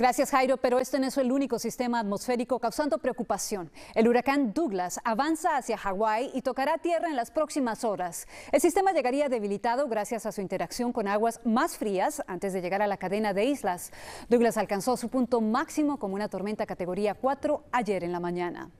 Gracias Jairo, pero este no es el único sistema atmosférico causando preocupación. El huracán Douglas avanza hacia Hawái y tocará tierra en las próximas horas. El sistema llegaría debilitado gracias a su interacción con aguas más frías antes de llegar a la cadena de islas. Douglas alcanzó su punto máximo como una tormenta categoría 4 ayer en la mañana.